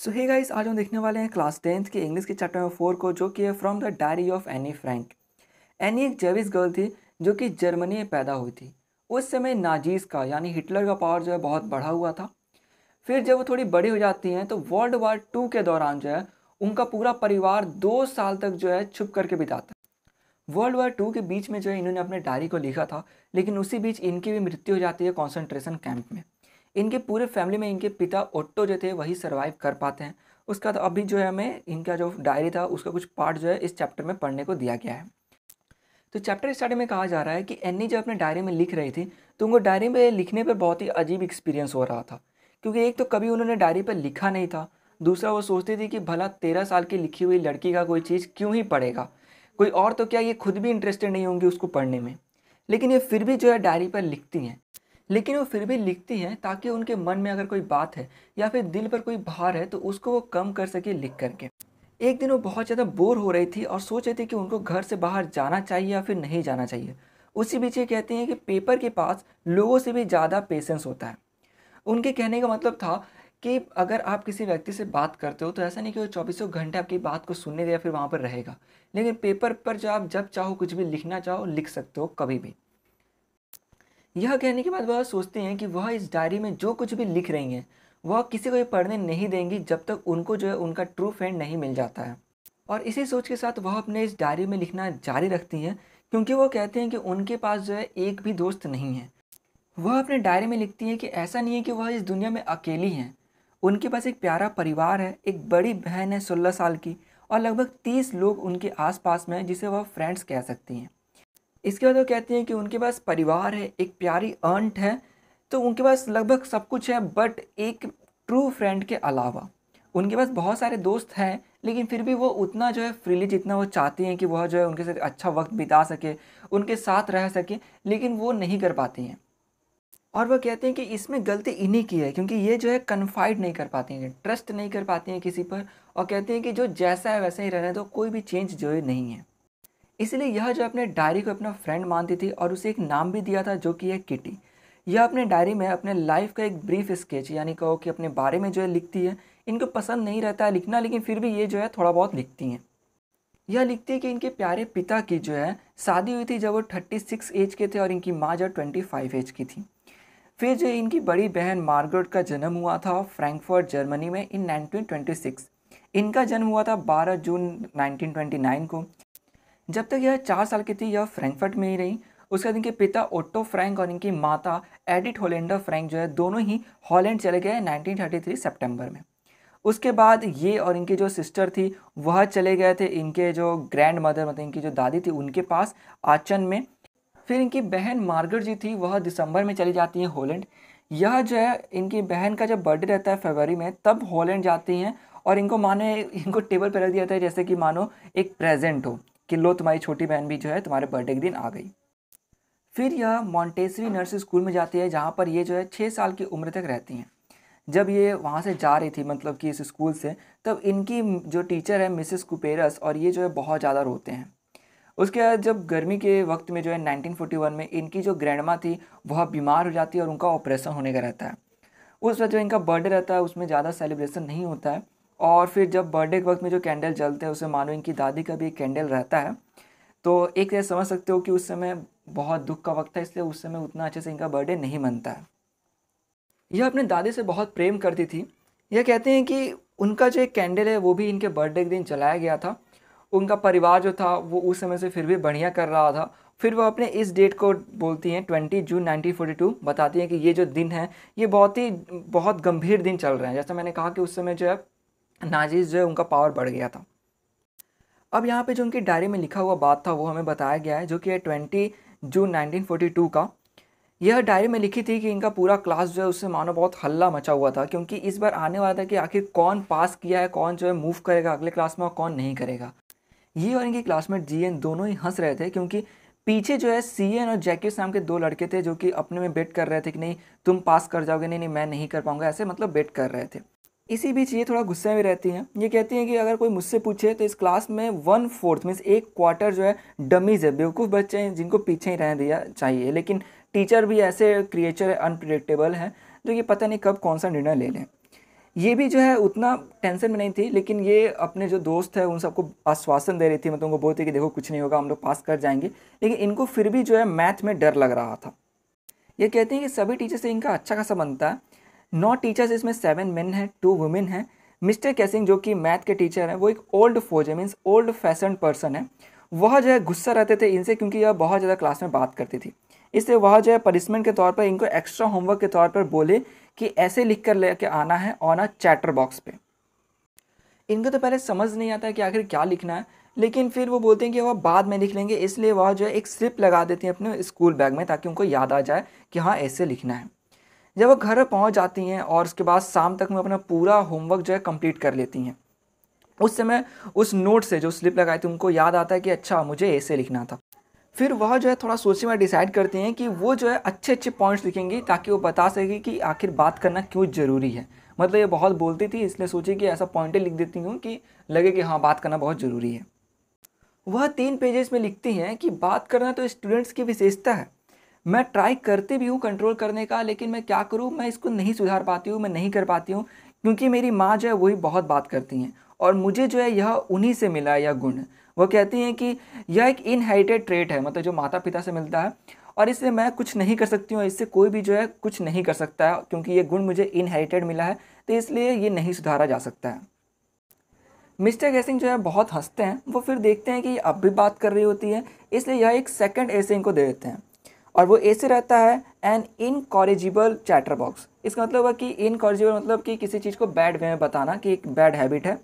सो hey guys आज हम देखने वाले हैं क्लास टेंथ के इंग्लिश के चैप्टर नंबर फोर को जो कि है from the diary of Anne Frank Anne एक जेविस गर्ल थी जो कि जर्मनी में पैदा हुई थी उस समय नाजीज का यानी हिटलर का पावर जो है बहुत बढ़ा हुआ था फिर जब वो थोड़ी बड़ी हो जाती हैं तो वर्ल्ड वार टू के दौरान जो है उनका पूरा परिवार दो साल तक जो है छुप करके बिताता वर्ल्ड वार टू के बीच में जो है इन्होंने अपने डायरी को लिखा था लेकिन उसी बीच इनकी भी मृत्यु हो जाती है कॉन्सेंट्रेशन कैंप में इनके पूरे फैमिली में इनके पिता ओट्टो जो थे वही सर्वाइव कर पाते हैं उसका तो अभी जो है हमें इनका जो डायरी था उसका कुछ पार्ट जो है इस चैप्टर में पढ़ने को दिया गया है तो चैप्टर स्टार्टिंग में कहा जा रहा है कि एन्नी e जब अपने डायरी में लिख रही थी तो उनको डायरी में लिखने पर बहुत ही अजीब एक्सपीरियंस हो रहा था क्योंकि एक तो कभी उन्होंने डायरी पर लिखा नहीं था दूसरा वो सोचती थी कि भला तेरह साल की लिखी हुई लड़की का कोई चीज़ क्यों ही पढ़ेगा कोई और तो क्या ये खुद भी इंटरेस्टेड नहीं होंगी उसको पढ़ने में लेकिन ये फिर भी जो है डायरी पर लिखती हैं लेकिन वो फिर भी लिखती हैं ताकि उनके मन में अगर कोई बात है या फिर दिल पर कोई भार है तो उसको वो कम कर सके लिख करके एक दिन वो बहुत ज़्यादा बोर हो रही थी और सोच रही थी कि उनको घर से बाहर जाना चाहिए या फिर नहीं जाना चाहिए उसी बीच ये कहते हैं कि पेपर के पास लोगों से भी ज़्यादा पेशेंस होता है उनके कहने का मतलब था कि अगर आप किसी व्यक्ति से बात करते हो तो ऐसा नहीं कि वो चौबीसों घंटे आपकी बात को सुनने या फिर वहाँ पर रहेगा लेकिन पेपर पर जो आप जब चाहो कुछ भी लिखना चाहो लिख सकते हो कभी भी यह कहने के बाद वह सोचते हैं कि वह इस डायरी में जो कुछ भी लिख रही हैं वह किसी को ये पढ़ने नहीं देंगी जब तक उनको जो है उनका ट्रू फ्रेंड नहीं मिल जाता है और इसी सोच के साथ वह अपने इस डायरी में लिखना जारी रखती हैं क्योंकि वह कहते हैं कि उनके पास जो है एक भी दोस्त नहीं है वह अपने डायरी में लिखती हैं कि ऐसा नहीं है कि वह इस दुनिया में अकेली हैं उनके पास एक प्यारा परिवार है एक बड़ी बहन है सोलह साल की और लगभग तीस लोग उनके आसपास में हैं जिसे वह फ्रेंड्स कह सकती हैं इसके बाद वो कहती हैं कि उनके पास परिवार है एक प्यारी अंट है तो उनके पास लगभग सब कुछ है बट एक ट्रू फ्रेंड के अलावा उनके पास बहुत सारे दोस्त हैं लेकिन फिर भी वो उतना जो है फ्रीली जितना वो चाहती हैं कि वह जो है उनके साथ अच्छा वक्त बिता सके उनके साथ रह सके लेकिन वो नहीं कर पाती हैं और वह कहते हैं कि इसमें गलती इन्हीं की है क्योंकि ये जो है कन्फाइड नहीं कर पाती हैं ट्रस्ट नहीं कर पाती हैं किसी पर और कहते हैं कि जो जैसा है वैसा ही रहना है तो कोई भी चेंज जो है नहीं है इसलिए यह जो अपने डायरी को अपना फ्रेंड मानती थी और उसे एक नाम भी दिया था जो कि है किटी यह अपने डायरी में अपने लाइफ का एक ब्रीफ स्केच यानी कहो कि अपने बारे में जो है लिखती है इनको पसंद नहीं रहता है लिखना लेकिन फिर भी ये जो है थोड़ा बहुत लिखती हैं यह लिखती है कि इनके प्यारे पिता की जो है शादी हुई थी जब वो थर्टी सिक्स एज के थे और इनकी माँ जो ट्वेंटी फाइव एज की थी फिर जो इनकी बड़ी बहन मार्गरेट का जन्म हुआ था फ्रैंकफर्ट जर्मनी में इन नाइनटीन ट्वेंटी सिक्स इनका जन्म हुआ था बारह जून नाइनटीन ट्वेंटी नाइन को जब तक यह चार साल की थी यह फ्रैंकफर्ट में ही रही उसके बाद इनके पिता ओटो फ्रैंक और इनकी माता एडिट होलैंडर फ्रैंक जो है दोनों ही हॉलैंड चले गए 1933 सितंबर में उसके बाद ये और इनकी जो सिस्टर थी वह चले गए थे इनके जो ग्रैंड मदर मतलब इनकी जो दादी थी उनके पास आचन में फिर इनकी बहन मार्गर जी थी वह दिसंबर में चली जाती हैं हॉलैंड यह जो है इनकी बहन का जब बर्थडे रहता है फरवरी में तब हॉलैंड जाती हैं और इनको माने इनको टेबल पर रख दिया जाता है जैसे कि मानो एक प्रेजेंट हो कि लो तुम्हारी छोटी बहन भी जो है तुम्हारे बर्थडे के दिन आ गई फिर यह मॉन्टेसरी नर्सरी स्कूल में जाती है जहाँ पर ये जो है छः साल की उम्र तक रहती हैं जब ये वहाँ से जा रही थी मतलब कि इस स्कूल से तब इनकी जो टीचर है मिसेस कुपेरस और ये जो है बहुत ज़्यादा रोते हैं उसके बाद जब गर्मी के वक्त में जो है 1941 में इनकी जो ग्रैंडमा थी वह बीमार हो जाती है और उनका ऑपरेशन होने का रहता है उस वक्त जो इनका बर्थडे रहता है उसमें ज़्यादा सेलिब्रेशन नहीं होता है और फिर जब बर्थडे के वक्त में जो कैंडल जलते हैं उसमें मानो इनकी दादी का भी एक कैंडल रहता है तो एक तरह समझ सकते हो कि उस समय बहुत दुख का वक्त है इसलिए उस समय उतना अच्छे से इनका बर्थडे नहीं मनता है यह अपने दादी से बहुत प्रेम करती थी यह कहते हैं कि उनका जो एक कैंडल है वो भी इनके बर्थडे के दिन चलाया गया था उनका परिवार जो था वो उस समय से फिर भी बढ़िया कर रहा था फिर वो अपने इस डेट को बोलती हैं ट्वेंटी जून नाइनटीन टू बताती हैं कि ये जो दिन है ये बहुत ही बहुत गंभीर दिन चल रहे हैं जैसा मैंने कहा कि उस समय जो है नाजीज जो है उनका पावर बढ़ गया था अब यहाँ पे जो उनकी डायरी में लिखा हुआ बात था वो हमें बताया गया है जो कि है ट्वेंटी जून 1942 का यह डायरी में लिखी थी कि इनका पूरा क्लास जो है उससे मानो बहुत हल्ला मचा हुआ था क्योंकि इस बार आने वाला था कि आखिर कौन पास किया है कौन जो है मूव करेगा अगले क्लास में और कौन नहीं करेगा ये और इनकी क्लासमेट जी दोनों ही हंस रहे थे क्योंकि पीछे जो है सी एन और जैकि नाम के दो लड़के थे जो कि अपने में बेट कर रहे थे कि नहीं तुम पास कर जाओगे नहीं नहीं मैं नहीं कर पाऊंगा ऐसे मतलब बेट कर रहे थे इसी बीच ये थोड़ा गुस्से में रहती हैं ये कहती हैं कि अगर कोई मुझसे पूछे तो इस क्लास में वन फोर्थ मीन्स एक क्वार्टर जो है डमीज़ है बेवकूफ़ बच्चे हैं जिनको पीछे ही रहने दिया चाहिए लेकिन टीचर भी ऐसे क्रिएचर अनप्रिडिक्टेबल हैं जो कि पता नहीं कब कौन सा निर्णय ले लें ये भी जो है उतना टेंशन में नहीं थी लेकिन ये अपने जो दोस्त है उन सबको आश्वासन दे रही थी मतलब उनको बोलती कि देखो कुछ नहीं होगा हम लोग पास कर जाएंगे लेकिन इनको फिर भी जो है मैथ में डर लग रहा था ये कहते हैं कि सभी टीचर से इनका अच्छा खासा बनता है नौ टीचर्स इसमें सेवन मेन हैं टू वुमेन हैं मिस्टर कैसिंग जो कि मैथ के टीचर हैं वो एक ओल्ड फौज है मीन्स ओल्ड फैशन पर्सन है वह जो है गुस्सा रहते थे इनसे क्योंकि यह बहुत ज़्यादा क्लास में बात करती थी इसलिए वह जो है पनिशमेंट के तौर पर इनको एक्स्ट्रा होमवर्क के तौर पर बोले कि ऐसे लिख कर ले कर आना है ऑन अ चैटर बॉक्स पे इनको तो पहले समझ नहीं आता कि आखिर क्या लिखना है लेकिन फिर वो बोलते हैं कि वह बाद में लिख लेंगे इसलिए वह जो है एक स्लिप लगा देती हैं अपने स्कूल बैग में ताकि उनको याद आ जाए कि हाँ ऐसे लिखना है जब वो घर पहुँच जाती हैं और उसके बाद शाम तक में अपना पूरा होमवर्क जो है कंप्लीट कर लेती हैं उस समय उस नोट से जो स्लिप लगाई थी उनको याद आता है कि अच्छा मुझे ऐसे लिखना था फिर वह जो है थोड़ा सोचने में डिसाइड करती हैं कि वो जो है अच्छे अच्छे पॉइंट्स लिखेंगी ताकि वो बता सके कि आखिर बात करना क्यों ज़रूरी है मतलब ये बहुत बोलती थी इसलिए सोची कि ऐसा पॉइंटें लिख देती हूँ कि लगे कि हाँ बात करना बहुत ज़रूरी है वह तीन पेजेस में लिखती हैं कि बात करना तो स्टूडेंट्स की विशेषता है मैं ट्राई करती भी हूँ कंट्रोल करने का लेकिन मैं क्या करूँ मैं इसको नहीं सुधार पाती हूँ मैं नहीं कर पाती हूँ क्योंकि मेरी माँ जो है वही बहुत बात करती हैं और मुझे जो है यह उन्हीं से मिला यह गुण वो कहती हैं कि यह एक इनहेरिटेड ट्रेट है मतलब जो माता पिता से मिलता है और इससे मैं कुछ नहीं कर सकती हूँ इससे कोई भी जो है कुछ नहीं कर सकता है क्योंकि ये गुण मुझे इनहेरिटेड मिला है तो इसलिए ये नहीं सुधारा जा सकता है मिस्टर गैसिंग जो है बहुत हंसते हैं वो फिर देखते हैं कि अब भी बात कर रही होती है इसलिए यह एक सेकेंड ऐसे इनको दे देते हैं और वो ऐसे रहता है एन इनकॉरेजिबल चैटर बॉक्स इसका मतलब है कि इनकॉरेजिबल मतलब कि किसी चीज़ को बैड वे में बताना कि एक बैड हैबिट है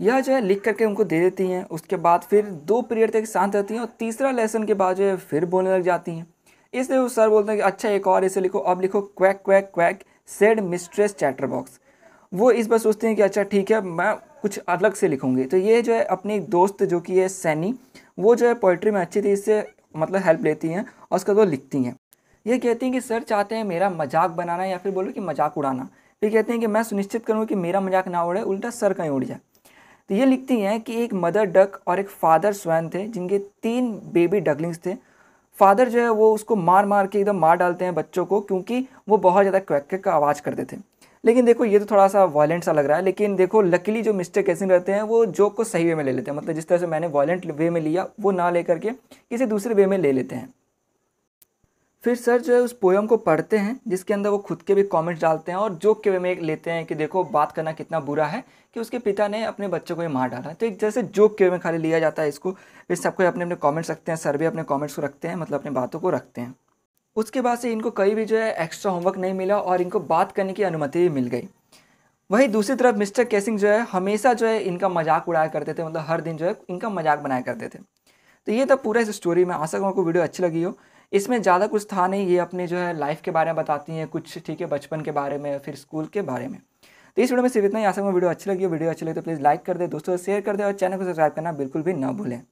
यह जो है लिख करके उनको दे देती हैं उसके बाद फिर दो पीरियड तक शांत रहती हैं और तीसरा लेसन के बाद जो है फिर बोलने लग जाती हैं इसलिए वो सर बोलते हैं कि अच्छा एक और इसे लिखो अब लिखो quack quack quack said mistress chatterbox वो इस बार सोचते हैं कि अच्छा ठीक है मैं कुछ अलग से लिखूंगी तो ये जो है अपनी एक दोस्त जो कि है सैनी वो जो है पोइट्री में अच्छी थी इससे मतलब हेल्प लेती हैं और उसके बाद वो लिखती हैं ये कहती हैं कि सर चाहते हैं मेरा मजाक बनाना या फिर बोलो कि मजाक उड़ाना फिर कहते हैं कि मैं सुनिश्चित करूँ कि मेरा मजाक ना उड़े उल्टा सर कहीं उड़ जाए तो ये लिखती हैं कि एक मदर डक और एक फादर स्वयं थे जिनके तीन बेबी डगलिंग्स थे फादर जो है वो उसको मार मार के एकदम मार डालते हैं बच्चों को क्योंकि वो बहुत ज़्यादा क्वैक का आवाज़ करते थे लेकिन देखो ये तो थोड़ा सा वायलेंट सा लग रहा है लेकिन देखो लकीली जो मिस्टेक ऐसे रहते हैं वो जोक को सही वे में ले लेते हैं मतलब जिस तरह से मैंने वायलेंट वे में लिया वो ना ले करके किसी दूसरे वे में ले लेते हैं फिर सर जो है उस पोएम को पढ़ते हैं जिसके अंदर वो खुद के भी कॉमेंट्स डालते हैं और जोक के वे में लेते हैं कि देखो बात करना कितना बुरा है कि उसके पिता ने अपने बच्चों को ये मार डाला तो एक जैसे जोक के वे में खाली लिया जाता है इसको फिर सबको अपने अपने कॉमेंट्स रखते हैं सर भी अपने कॉमेंट्स को रखते हैं मतलब अपने बातों को रखते हैं उसके बाद से इनको कहीं भी जो है एक्स्ट्रा होमवर्क नहीं मिला और इनको बात करने की अनुमति भी मिल गई वहीं दूसरी तरफ मिस्टर केसिंग जो है हमेशा जो है इनका मजाक उड़ाया करते थे मतलब हर दिन जो है इनका मजाक बनाया करते थे तो ये था पूरा इस स्टोरी में आशा करूँ आपको वीडियो अच्छी लगी हो इसमें ज़्यादा कुछ था नहीं ये अपने जो है लाइफ के बारे में बताती हैं कुछ ठीक है बचपन के बारे में फिर स्कूल के बारे में तो इस वीडियो में सिर्फ इतना ही आशा वीडियो अच्छी लगी वीडियो अच्छी लगी तो प्लीज़ लाइक कर दे दोस्तों शेयर कर दे और चैनल को सब्सक्राइब करना बिल्कुल भी ना भूलें